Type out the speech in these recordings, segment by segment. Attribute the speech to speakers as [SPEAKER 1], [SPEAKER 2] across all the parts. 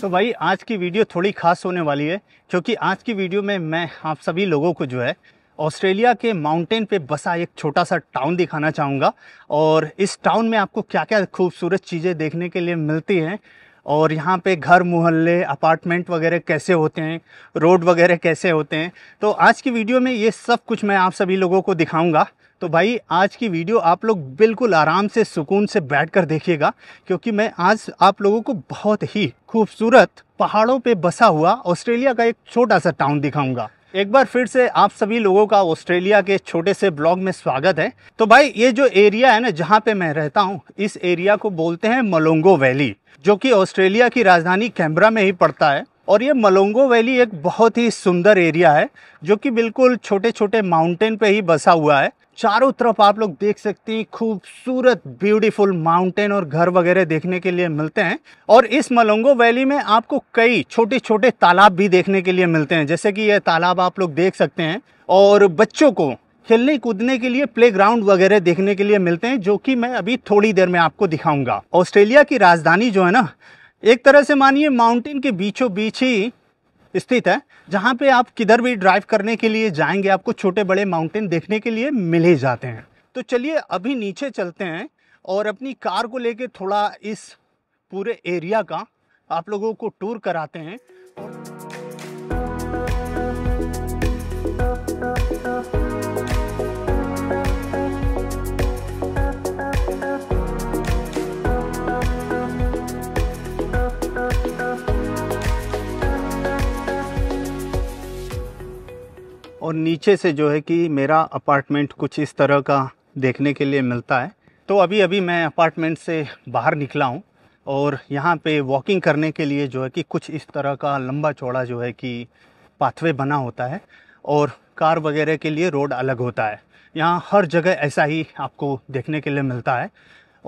[SPEAKER 1] तो भाई आज की वीडियो थोड़ी खास होने वाली है क्योंकि आज की वीडियो में मैं आप सभी लोगों को जो है ऑस्ट्रेलिया के माउंटेन पे बसा एक छोटा सा टाउन दिखाना चाहूँगा और इस टाउन में आपको क्या क्या खूबसूरत चीज़ें देखने के लिए मिलती हैं और यहाँ पे घर मोहल्ले अपार्टमेंट वगैरह कैसे होते हैं रोड वगैरह कैसे होते हैं तो आज की वीडियो में ये सब कुछ मैं आप सभी लोगों को दिखाऊंगा तो भाई आज की वीडियो आप लोग बिल्कुल आराम से सुकून से बैठ कर देखिएगा क्योंकि मैं आज आप लोगों को बहुत ही खूबसूरत पहाड़ों पे बसा हुआ ऑस्ट्रेलिया का एक छोटा सा टाउन दिखाऊंगा एक बार फिर से आप सभी लोगों का ऑस्ट्रेलिया के छोटे से ब्लॉग में स्वागत है तो भाई ये जो एरिया है ना जहाँ पे मैं रहता हूँ इस एरिया को बोलते हैं मलोंगो वैली जो कि ऑस्ट्रेलिया की राजधानी कैमरा में ही पड़ता है और ये मलोंगो वैली एक बहुत ही सुंदर एरिया है जो कि बिल्कुल छोटे छोटे माउंटेन पे ही बसा हुआ है चारों तरफ आप लोग देख सकते हैं खूबसूरत ब्यूटीफुल माउंटेन और घर वगैरह देखने के लिए मिलते हैं और इस मलोंगो वैली में आपको कई छोटे छोटे तालाब भी देखने के लिए मिलते हैं जैसे कि यह तालाब आप लोग देख सकते हैं और बच्चों को खेलने कूदने के लिए प्लेग्राउंड वगैरह देखने के लिए मिलते हैं जो कि मैं अभी थोड़ी देर में आपको दिखाऊंगा ऑस्ट्रेलिया की राजधानी जो है ना एक तरह से मानिए माउंटेन के बीचों बीच ही स्थित है जहाँ पे आप किधर भी ड्राइव करने के लिए जाएंगे आपको छोटे बड़े माउंटेन देखने के लिए मिल ही जाते हैं तो चलिए अभी नीचे चलते हैं और अपनी कार को लेके थोड़ा इस पूरे एरिया का आप लोगों को टूर कराते हैं और नीचे से जो है कि मेरा अपार्टमेंट कुछ इस तरह का देखने के लिए मिलता है तो अभी अभी मैं अपार्टमेंट से बाहर निकला हूँ और यहाँ पे वॉकिंग करने के लिए जो है कि कुछ इस तरह का लंबा चौड़ा जो है कि पाथवे बना होता है और कार वगैरह के लिए रोड अलग होता है यहाँ हर जगह ऐसा ही आपको देखने के लिए मिलता है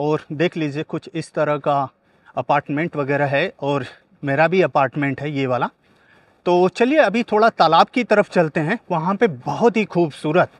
[SPEAKER 1] और देख लीजिए कुछ इस तरह का अपार्टमेंट वगैरह है और मेरा भी अपार्टमेंट है ये वाला तो चलिए अभी थोड़ा तालाब की तरफ चलते हैं वहाँ पे बहुत ही खूबसूरत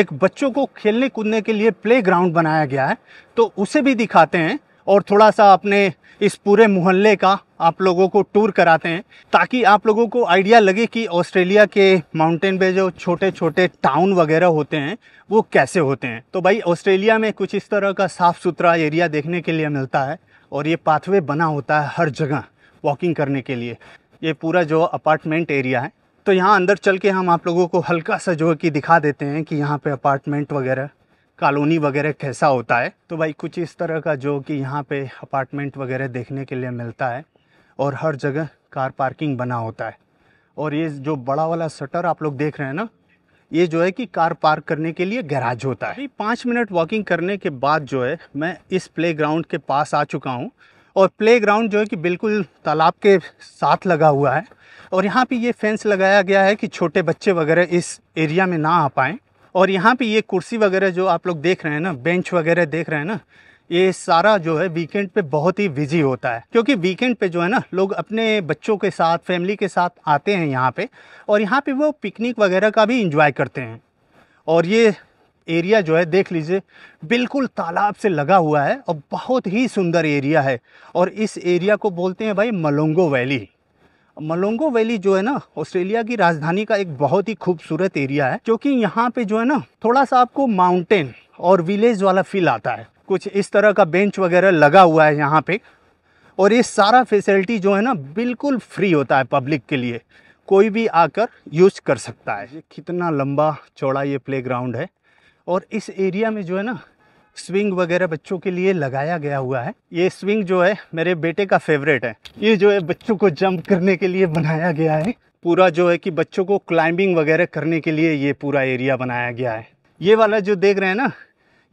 [SPEAKER 1] एक बच्चों को खेलने कूदने के लिए प्ले ग्राउंड बनाया गया है तो उसे भी दिखाते हैं और थोड़ा सा अपने इस पूरे मोहल्ले का आप लोगों को टूर कराते हैं ताकि आप लोगों को आइडिया लगे कि ऑस्ट्रेलिया के माउंटेन पे जो छोटे छोटे टाउन वगैरह होते हैं वो कैसे होते हैं तो भाई ऑस्ट्रेलिया में कुछ इस तरह का साफ़ सुथरा एरिया देखने के लिए मिलता है और ये पाथवे बना होता है हर जगह वॉकिंग करने के लिए ये पूरा जो अपार्टमेंट एरिया है तो यहाँ अंदर चल के हम आप लोगों को हल्का सा जो है कि दिखा देते हैं कि यहाँ पे अपार्टमेंट वगैरह कॉलोनी वगैरह कैसा होता है तो भाई कुछ इस तरह का जो कि यहाँ पे अपार्टमेंट वगैरह देखने के लिए मिलता है और हर जगह कार पार्किंग बना होता है और ये जो बड़ा वाला शटर आप लोग देख रहे हैं ना ये जो है कि कार पार्क करने के लिए गैराज होता है पाँच मिनट वॉकिंग करने के बाद जो है मैं इस प्ले के पास आ चुका हूँ और प्लेग्राउंड जो है कि बिल्कुल तालाब के साथ लगा हुआ है और यहाँ पे ये फेंस लगाया गया है कि छोटे बच्चे वगैरह इस एरिया में ना आ पाएँ और यहाँ पे ये कुर्सी वगैरह जो आप लोग देख रहे हैं ना बेंच वगैरह देख रहे हैं ना ये सारा जो है वीकेंड पे बहुत ही बिजी होता है क्योंकि वीकेंड पे जो है ना लोग अपने बच्चों के साथ फैमिली के साथ आते हैं यहाँ पे और यहाँ पे वो पिकनिक वगैरह का भी इंजॉय करते हैं और ये एरिया जो है देख लीजिए बिल्कुल तालाब से लगा हुआ है और बहुत ही सुंदर एरिया है और इस एरिया को बोलते हैं भाई मलोंगो वैली मलोंगो वैली जो है ना ऑस्ट्रेलिया की राजधानी का एक बहुत ही खूबसूरत एरिया है क्योंकि यहाँ पे जो है ना थोड़ा सा आपको माउंटेन और विलेज वाला फील आता है कुछ इस तरह का बेंच वगैरह लगा हुआ है यहाँ पे और ये सारा फैसिलिटी जो है ना बिल्कुल फ्री होता है पब्लिक के लिए कोई भी आकर यूज कर सकता है कितना लंबा चौड़ा ये प्ले है और इस एरिया में जो है ना स्विंग वगैरह बच्चों के लिए लगाया गया हुआ है ये स्विंग जो है मेरे बेटे का फेवरेट है ये जो है बच्चों को जंप करने के लिए बनाया गया है पूरा जो है कि बच्चों को क्लाइंबिंग वगैरह करने के लिए ये पूरा एरिया बनाया गया है ये वाला जो देख रहे हैं ना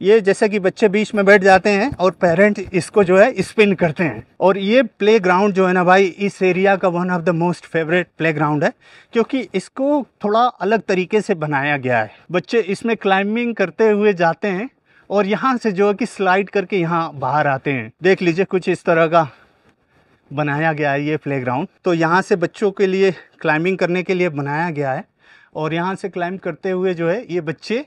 [SPEAKER 1] ये जैसे कि बच्चे बीच में बैठ जाते हैं और पेरेंट इसको जो है स्पिन करते हैं और ये प्ले ग्राउंड जो है ना भाई इस एरिया का one of the most favourite playground है क्योंकि इसको थोड़ा अलग तरीके से बनाया गया है बच्चे इसमें क्लाइंबिंग करते हुए जाते हैं और यहाँ से जो है कि स्लाइड करके यहाँ बाहर आते हैं देख लीजिए कुछ इस तरह का बनाया गया है ये प्ले ग्राउंड तो यहाँ से बच्चों के लिए क्लाइंबिंग करने के लिए बनाया गया है और यहाँ से क्लाइंब करते हुए जो है ये बच्चे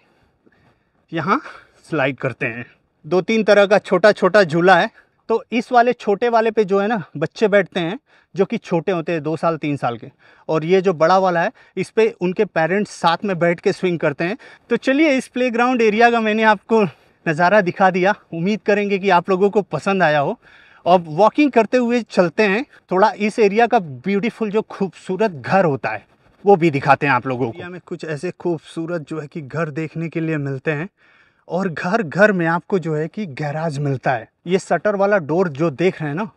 [SPEAKER 1] यहाँ स्लाइड करते हैं दो तीन तरह का छोटा छोटा झूला है तो इस वाले छोटे वाले पे जो है ना बच्चे बैठते हैं जो कि छोटे होते हैं दो साल तीन साल के और ये जो बड़ा वाला है इस पर उनके पेरेंट्स साथ में बैठ के स्विंग करते हैं तो चलिए इस प्ले एरिया का मैंने आपको नज़ारा दिखा दिया उम्मीद करेंगे कि आप लोगों को पसंद आया हो और वॉकिंग करते हुए चलते हैं थोड़ा इस एरिया का ब्यूटीफुल जो खूबसूरत घर होता है वो भी दिखाते हैं आप लोगों को हमें कुछ ऐसे खूबसूरत जो है कि घर देखने के लिए मिलते हैं और घर घर में आपको जो है कि गैराज मिलता है ये शटर वाला डोर जो देख रहे हैं ना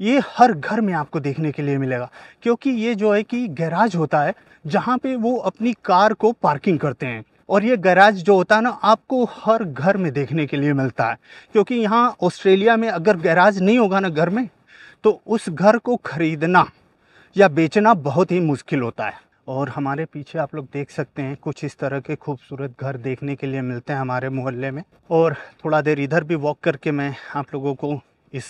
[SPEAKER 1] ये हर घर में आपको देखने के लिए मिलेगा क्योंकि ये जो है कि गैराज होता है जहाँ पे वो अपनी कार को पार्किंग करते हैं और ये गैराज जो होता है ना आपको हर घर में देखने के लिए मिलता है क्योंकि यहाँ ऑस्ट्रेलिया में अगर गैराज नहीं होगा ना घर में तो उस घर को ख़रीदना या बेचना बहुत ही मुश्किल होता है और हमारे पीछे आप लोग देख सकते हैं कुछ इस तरह के खूबसूरत घर देखने के लिए मिलते हैं हमारे मोहल्ले में और थोड़ा देर इधर भी वॉक करके मैं आप लोगों को इस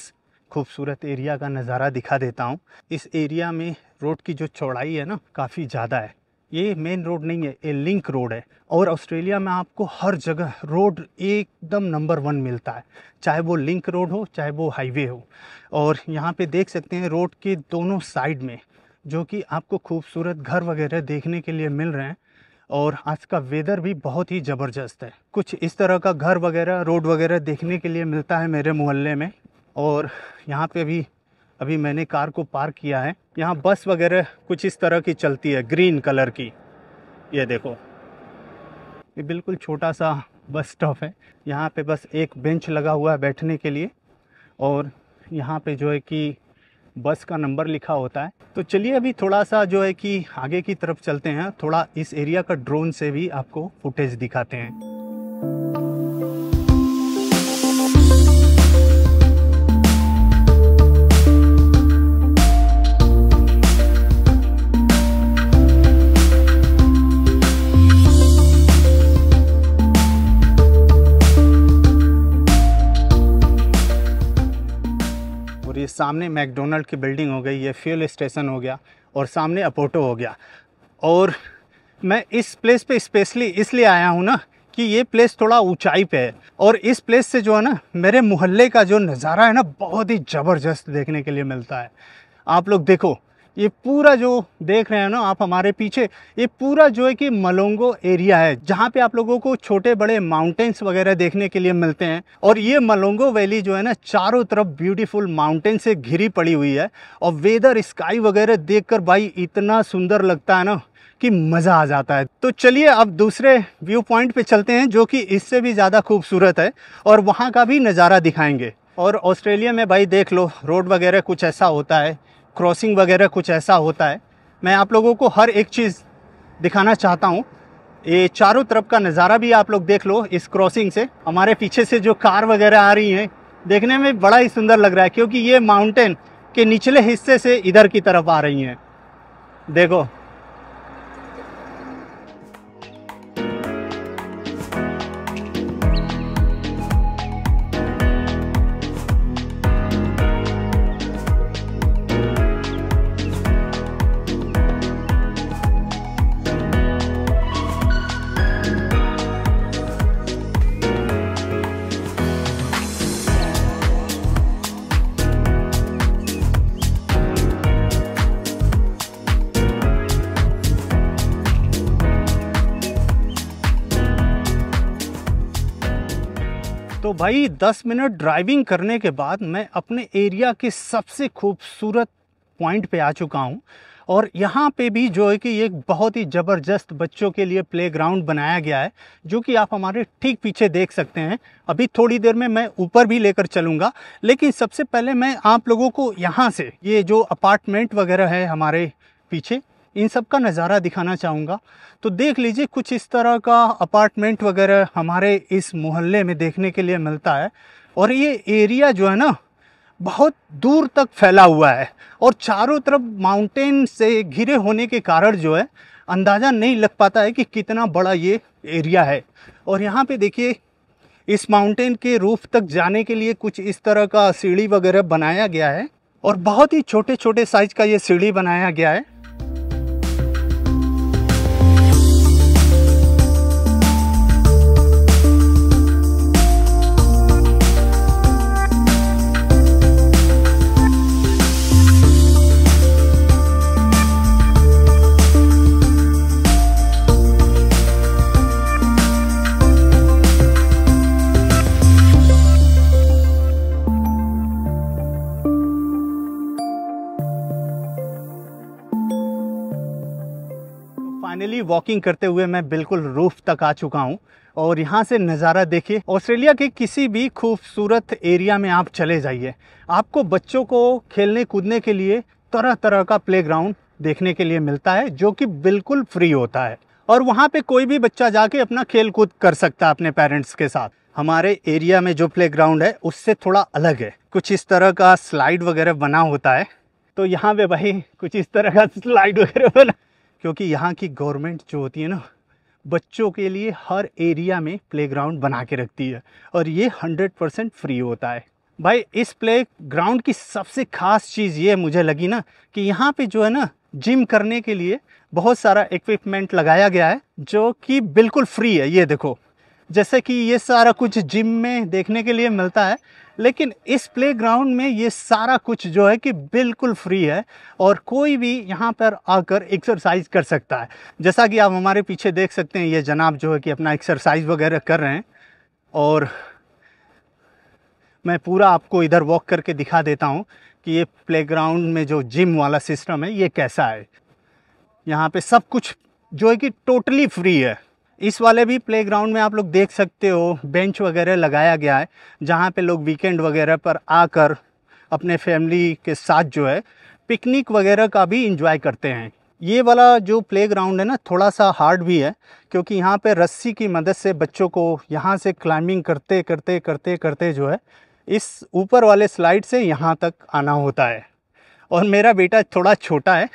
[SPEAKER 1] खूबसूरत एरिया का नज़ारा दिखा देता हूँ इस एरिया में रोड की जो चौड़ाई है ना काफ़ी ज़्यादा है ये मेन रोड नहीं है ये लिंक रोड है और ऑस्ट्रेलिया में आपको हर जगह रोड एकदम नंबर वन मिलता है चाहे वो लिंक रोड हो चाहे वो हाईवे हो और यहाँ पे देख सकते हैं रोड के दोनों साइड में जो कि आपको खूबसूरत घर वगैरह देखने के लिए मिल रहे हैं और आज का वेदर भी बहुत ही ज़बरदस्त है कुछ इस तरह का घर वगैरह रोड वगैरह देखने के लिए मिलता है मेरे मोहल्ले में और यहाँ पे भी अभी मैंने कार को पार्क किया है यहाँ बस वगैरह कुछ इस तरह की चलती है ग्रीन कलर की ये देखो ये बिल्कुल छोटा सा बस स्टॉप है यहाँ पे बस एक बेंच लगा हुआ है बैठने के लिए और यहाँ पे जो है कि बस का नंबर लिखा होता है तो चलिए अभी थोड़ा सा जो है कि आगे की तरफ चलते हैं थोड़ा इस एरिया का ड्रोन से भी आपको फुटेज दिखाते हैं सामने मैकडोनल्ड की बिल्डिंग हो गई ये फ्यूल स्टेशन हो गया और सामने अपोटो हो गया और मैं इस प्लेस पे स्पेशली इसलिए आया हूँ ना कि ये प्लेस थोड़ा ऊंचाई पे है और इस प्लेस से जो है ना मेरे मोहल्ले का जो नज़ारा है ना बहुत ही ज़बरदस्त देखने के लिए मिलता है आप लोग देखो ये पूरा जो देख रहे हैं ना आप हमारे पीछे ये पूरा जो है कि मलोंगो एरिया है जहाँ पे आप लोगों को छोटे बड़े माउंटेन्स वगैरह देखने के लिए मिलते हैं और ये मलोंगो वैली जो है ना चारों तरफ ब्यूटीफुल माउंटेन से घिरी पड़ी हुई है और वेदर स्काई वगैरह देखकर भाई इतना सुंदर लगता है ना कि मज़ा आ जाता है तो चलिए अब दूसरे व्यू पॉइंट पे चलते हैं जो कि इससे भी ज़्यादा खूबसूरत है और वहाँ का भी नज़ारा दिखाएंगे और ऑस्ट्रेलिया में भाई देख लो रोड वगैरह कुछ ऐसा होता है क्रॉसिंग वगैरह कुछ ऐसा होता है मैं आप लोगों को हर एक चीज़ दिखाना चाहता हूँ ये चारों तरफ का नज़ारा भी आप लोग देख लो इस क्रॉसिंग से हमारे पीछे से जो कार वगैरह आ रही हैं देखने में बड़ा ही सुंदर लग रहा है क्योंकि ये माउंटेन के निचले हिस्से से इधर की तरफ आ रही हैं देखो तो भाई 10 मिनट ड्राइविंग करने के बाद मैं अपने एरिया के सबसे खूबसूरत पॉइंट पे आ चुका हूँ और यहाँ पे भी जो है कि एक बहुत ही ज़बरदस्त बच्चों के लिए प्लेग्राउंड बनाया गया है जो कि आप हमारे ठीक पीछे देख सकते हैं अभी थोड़ी देर में मैं ऊपर भी लेकर चलूँगा लेकिन सबसे पहले मैं आप लोगों को यहाँ से ये जो अपार्टमेंट वगैरह है हमारे पीछे इन सब का नज़ारा दिखाना चाहूँगा तो देख लीजिए कुछ इस तरह का अपार्टमेंट वगैरह हमारे इस मोहल्ले में देखने के लिए मिलता है और ये एरिया जो है ना बहुत दूर तक फैला हुआ है और चारों तरफ माउंटेन से घिरे होने के कारण जो है अंदाज़ा नहीं लग पाता है कि कितना बड़ा ये एरिया है और यहाँ पे देखिए इस माउंटेन के रूफ तक जाने के लिए कुछ इस तरह का सीढ़ी वगैरह बनाया गया है और बहुत ही छोटे छोटे साइज का ये सीढ़ी बनाया गया है वॉकिंग करते हुए मैं बिल्कुल रूफ तक आ चुका हूँ और यहाँ से नज़ारा देखिए ऑस्ट्रेलिया के किसी भी खूबसूरत एरिया में आप चले जाइए आपको बच्चों को खेलने कूदने के लिए तरह तरह का प्लेग्राउंड देखने के लिए मिलता है जो कि बिल्कुल फ्री होता है और वहाँ पे कोई भी बच्चा जाके अपना खेल कूद कर सकता है अपने पेरेंट्स के साथ हमारे एरिया में जो प्लेग्राउंड है उससे थोड़ा अलग है कुछ इस तरह का स्लाइड वगैरह बना होता है तो यहाँ पे भाई कुछ इस तरह का स्लाइड वगैरह बना क्योंकि यहाँ की गवर्नमेंट जो होती है ना बच्चों के लिए हर एरिया में प्लेग्राउंड बना के रखती है और ये हंड्रेड परसेंट फ्री होता है भाई इस प्ले ग्राउंड की सबसे खास चीज़ ये मुझे लगी ना कि यहाँ पे जो है ना जिम करने के लिए बहुत सारा इक्विपमेंट लगाया गया है जो कि बिल्कुल फ्री है ये देखो जैसे कि ये सारा कुछ जिम में देखने के लिए मिलता है लेकिन इस प्लेग्राउंड में ये सारा कुछ जो है कि बिल्कुल फ्री है और कोई भी यहाँ पर आकर एक्सरसाइज कर सकता है जैसा कि आप हमारे पीछे देख सकते हैं ये जनाब जो है कि अपना एक्सरसाइज वगैरह कर रहे हैं और मैं पूरा आपको इधर वॉक करके दिखा देता हूँ कि ये प्ले में जो जिम वाला सिस्टम है ये कैसा है यहाँ पर सब कुछ जो है कि टोटली फ्री है इस वाले भी प्लेग्राउंड में आप लोग देख सकते हो बेंच वगैरह लगाया गया है जहाँ पे लोग वीकेंड वगैरह पर आकर अपने फैमिली के साथ जो है पिकनिक वगैरह का भी इंजॉय करते हैं ये वाला जो प्ले ग्राउंड है ना थोड़ा सा हार्ड भी है क्योंकि यहाँ पे रस्सी की मदद से बच्चों को यहाँ से क्लाइंबिंग करते करते करते करते जो है इस ऊपर वाले स्लाइड से यहाँ तक आना होता है और मेरा बेटा थोड़ा छोटा है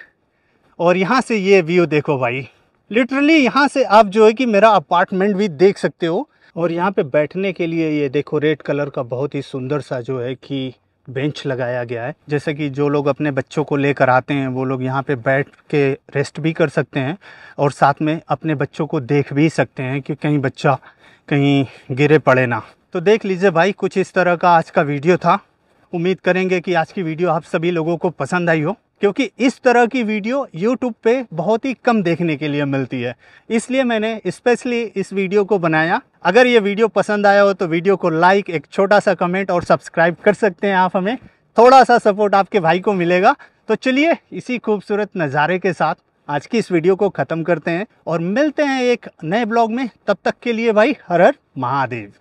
[SPEAKER 1] और यहाँ से ये व्यू देखो भाई लिटरली यहाँ से आप जो है कि मेरा अपार्टमेंट भी देख सकते हो और यहाँ पे बैठने के लिए ये देखो रेड कलर का बहुत ही सुंदर सा जो है कि बेंच लगाया गया है जैसे कि जो लोग अपने बच्चों को लेकर आते हैं वो लोग यहाँ पे बैठ के रेस्ट भी कर सकते हैं और साथ में अपने बच्चों को देख भी सकते हैं कि कहीं बच्चा कहीं गिरे पड़े ना तो देख लीजिए भाई कुछ इस तरह का आज का वीडियो था उम्मीद करेंगे कि आज की वीडियो आप सभी लोगों को पसंद आई हो क्योंकि इस तरह की वीडियो यूट्यूब पे बहुत ही कम देखने के लिए मिलती है इसलिए मैंने स्पेशली इस वीडियो को बनाया अगर ये वीडियो पसंद आया हो तो वीडियो को लाइक एक छोटा सा कमेंट और सब्सक्राइब कर सकते हैं आप हमें थोड़ा सा सपोर्ट आपके भाई को मिलेगा तो चलिए इसी खूबसूरत नज़ारे के साथ आज की इस वीडियो को ख़त्म करते हैं और मिलते हैं एक नए ब्लॉग में तब तक के लिए भाई हर हर महादेव